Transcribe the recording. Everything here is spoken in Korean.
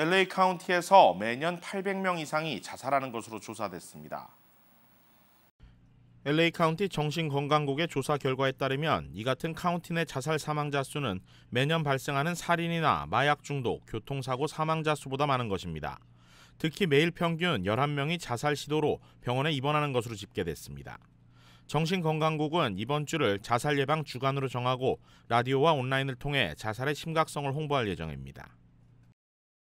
LA 카운티에서 매년 800명 이상이 자살하는 것으로 조사됐습니다. LA 카운티 정신건강국의 조사 결과에 따르면 이 같은 카운티 내 자살 사망자 수는 매년 발생하는 살인이나 마약 중독, 교통사고 사망자 수보다 많은 것입니다. 특히 매일 평균 11명이 자살 시도로 병원에 입원하는 것으로 집계됐습니다. 정신건강국은 이번 주를 자살 예방 주간으로 정하고 라디오와 온라인을 통해 자살의 심각성을 홍보할 예정입니다.